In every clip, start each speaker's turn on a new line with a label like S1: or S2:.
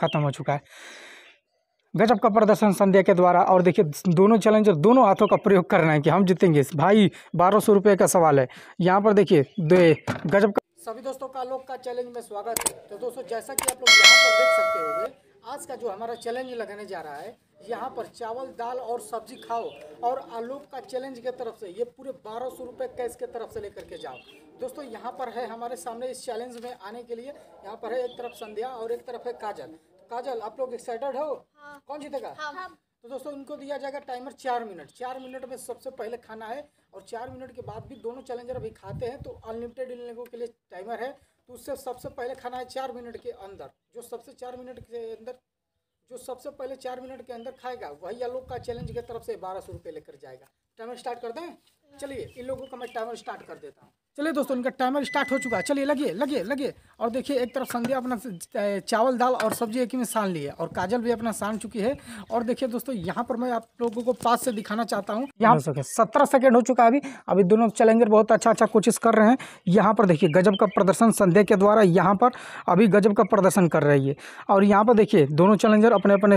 S1: खत्म हो चुका है गजब का प्रदर्शन संध्या के द्वारा और देखिए दोनों चैलेंजर दोनों हाथों का प्रयोग कर रहे हैं कि हम जीतेंगे भाई बारह सौ रुपये का सवाल है यहाँ पर देखिए दे गजब का सभी दोस्तों का लोग का चैलेंज में स्वागत है तो दोस्तों जैसा कि आप लोग यहाँ पर देख सकते होंगे आज का जो हमारा चैलेंज लगाने जा रहा है यहाँ पर चावल दाल और सब्जी खाओ और आलोक का चैलेंज के तरफ से ये पूरे बारह सौ रुपये कैश के तरफ से लेकर के जाओ दोस्तों यहाँ पर है हमारे सामने इस चैलेंज में आने के लिए यहाँ पर है एक तरफ संध्या और एक तरफ है काजल काजल आप लोग एक्साइटेड हो हाँ। कौन जीतेगा हाँ। तो दोस्तों इनको दिया जाएगा टाइमर चार मिनट चार मिनट में सबसे पहले खाना है और चार मिनट के बाद भी दोनों चैलेंजर अभी खाते हैं तो अनलिमिटेड इन लोगों के लिए टाइमर है तो उससे सबसे पहले खाना है चार मिनट के अंदर जो सबसे चार मिनट के अंदर जो सबसे पहले चार मिनट के अंदर खाएगा वही आलोक का चैलेंज की तरफ से बारह सौ रुपये लेकर जाएगा टाइमर स्टार्ट कर दें चलिए इन लोगों का मैं टाइमर स्टार्ट कर देता हूँ चलिए दोस्तों इनका टाइमर स्टार्ट हो चुका है चलिए लगिए लगिए लगिए और देखिए एक तरफ संध्या अपना चावल दाल और सब्जी एक ही में सान ली है और काजल भी अपना सान चुकी है और देखिए दोस्तों यहाँ पर मैं आप लोगों को पास से दिखाना चाहता हूँ यहाँ सके सत्रह सेकेंड हो चुका है अभी अभी दोनों चलेंगे बहुत अच्छा अच्छा कोशिश कर रहे हैं यहाँ पर देखिए गजब का प्रदर्शन संध्या के द्वारा यहाँ पर अभी गजब का प्रदर्शन कर रही है और यहाँ पर देखिए दोनों चैलेंजर अपने अपने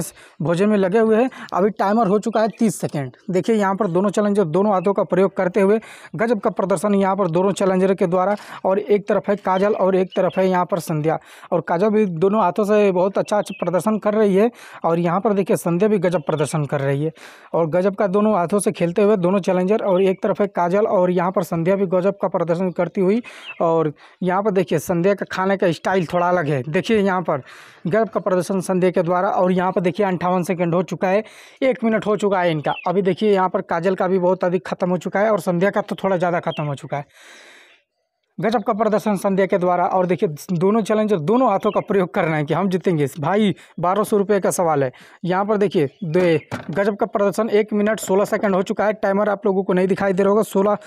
S1: भोजन में लगे हुए हैं अभी टाइमर हो चुका है तीस सेकेंड देखिए यहाँ पर दोनों चैलेंजर दोनों हाथों का प्रयोग कर करते हुए गजब का प्रदर्शन यहाँ पर दोनों चैलेंजर के द्वारा और एक तरफ है काजल और एक तरफ है यहाँ पर संध्या और काजल भी दोनों हाथों से बहुत अच्छा अच्छा प्रदर्शन कर रही है और यहाँ पर देखिए संध्या भी गजब प्रदर्शन कर रही है और गजब का दोनों हाथों से खेलते हुए दोनों चैलेंजर और एक तरफ है काजल और यहाँ पर संध्या भी गजब का प्रदर्शन करती हुई और यहाँ पर देखिए संध्या का खाने का स्टाइल थोड़ा अलग है देखिए यहाँ पर गजब का प्रदर्शन संध्या के द्वारा और यहाँ पर देखिए अंठावन सेकेंड हो चुका है एक मिनट हो चुका है इनका अभी देखिए यहाँ पर काजल का भी बहुत अधिक खत्म हो चुका है और संध्या का तो थोड़ा ज़्यादा खत्म हो चुका है गजब का प्रदर्शन संध्या के द्वारा और देखिए दोनों चैलेंजर दोनों हाथों का प्रयोग करना है कि हम जीतेंगे भाई बारह सौ रुपये का सवाल है यहाँ पर देखिए दे गजब का प्रदर्शन एक मिनट सोलह सेकंड हो चुका है टाइमर आप लोगों को नहीं दिखाई दे रहा होगा सोलह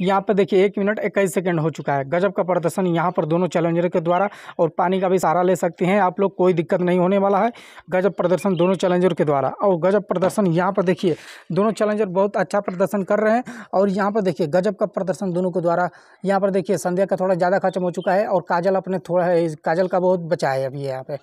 S1: यहाँ पर देखिए एक मिनट इक्कीस सेकंड हो चुका है गजब का प्रदर्शन यहाँ पर दोनों चैलेंजर के द्वारा और पानी का भी सहारा ले सकते हैं आप लोग कोई दिक्कत नहीं होने वाला है गजब प्रदर्शन दोनों चैलेंजर के द्वारा और गजब प्रदर्शन यहाँ पर देखिए दोनों चैलेंजर बहुत अच्छा प्रदर्शन कर रहे हैं और यहाँ पर देखिए गजब का प्रदर्शन दोनों के द्वारा यहाँ पर देखिए संध्या का थोड़ा ज़्यादा खत्म हो चुका है और काजल अपने थोड़ा काजल का बहुत बचा है अभी यहाँ पर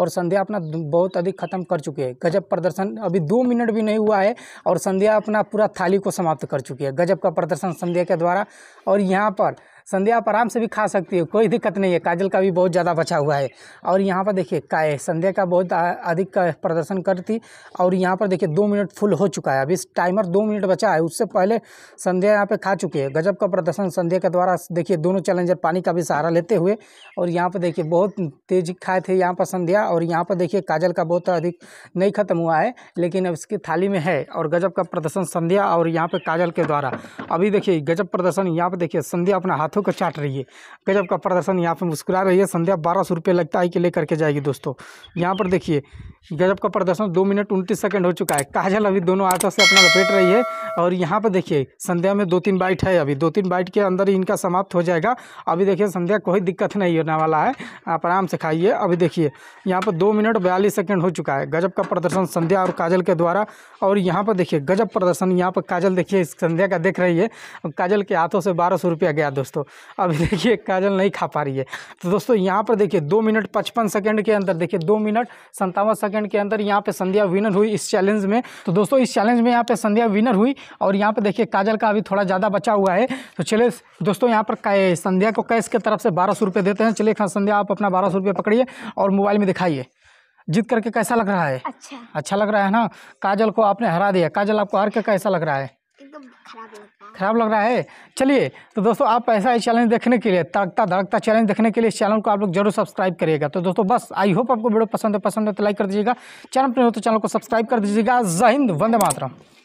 S1: और संध्या अपना बहुत अधिक खत्म कर चुकी है गजब प्रदर्शन अभी दो मिनट भी नहीं हुआ है और संध्या अपना पूरा थाली को समाप्त कर चुकी है गजब का प्रदर्शन संध्या के द्वारा और यहाँ पर संध्या आप आराम से भी खा सकती हो कोई दिक्कत नहीं है काजल का भी बहुत ज़्यादा बचा हुआ है और यहाँ पर देखिए काय संध्या का बहुत अधिक प्रदर्शन करती और यहाँ पर देखिए दो मिनट फुल हो चुका है अभी इस टाइमर दो मिनट बचा है उससे पहले संध्या यहाँ पर खा चुकी है गजब का प्रदर्शन संध्या के द्वारा देखिए दोनों चैलेंजर पानी का भी सहारा लेते हुए और यहाँ पर देखिए बहुत तेज खाए थे यहाँ पर संध्या और यहाँ पर देखिए काजल का बहुत अधिक नहीं खत्म हुआ है लेकिन अब इसकी थाली में है और गजब का प्रदर्शन संध्या और यहाँ पर काजल के द्वारा अभी देखिए गजब प्रदर्शन यहाँ पर देखिए संध्या अपना हाथ हाथों को चाट रही है गजब का प्रदर्शन यहाँ पर मुस्कुरा रही है संध्या बारह सौ रुपये लगता है कि ले करके जाएगी दोस्तों यहाँ पर देखिए गजब का प्रदर्शन दो मिनट उनतीस सेकंड हो चुका है काजल अभी दोनों हाथों से अपना लपेट रही है और यहाँ पर देखिए संध्या में दो तीन बाइट है अभी दो तीन बाइट के अंदर ही इनका समाप्त हो जाएगा अभी देखिए संध्या कोई दिक्कत नहीं होने वाला है आप आराम से खाइए अभी देखिए यहाँ पर दो मिनट बयालीस सेकेंड हो चुका है गजब का प्रदर्शन संध्या और काजल के द्वारा और यहाँ पर देखिए गजब प्रदर्शन यहाँ पर काजल देखिए संध्या का देख रही है काजल के हाथों से बारह सौ रुपया गया दोस्तों अभी देखिए काजल नहीं खा पा रही है तो दोस्तों यहाँ पर देखिए दो मिनट पचपन सेकेंड के अंदर देखिए दो मिनट संतावन सेकंड के अंदर यहाँ पे संध्या विनर हुई इस चैलेंज में तो दोस्तों इस चैलेंज में यहाँ पे संध्या विनर हुई और यहाँ पे देखिए काजल का अभी थोड़ा ज़्यादा बचा हुआ है तो चले दोस्तों यहाँ पर संध्या को कैश की तरफ से बारह सौ देते हैं चलिए हाँ, संध्या आप अपना बारह सौ पकड़िए और मोबाइल में दिखाइए जीत करके कैसा लग रहा है अच्छा अच्छा लग रहा है ना काजल को आपने हरा दिया काजल आपको हार के कैसा लग रहा है एकदम खराब ख़राब लग रहा है चलिए तो दोस्तों आप ऐसा ही चैलेंज देखने के लिए तड़कता धड़कता चैलेंज देखने के लिए इस चैनल को आप लोग जरूर सब्सक्राइब करिएगा तो दोस्तों बस आई होप आपको वीडियो पसंद है पसंद है तो लाइक कर दीजिएगा चैनल पर हो तो चैनल को सब्सक्राइब कर दीजिएगा जय हिंद वंदे मातरम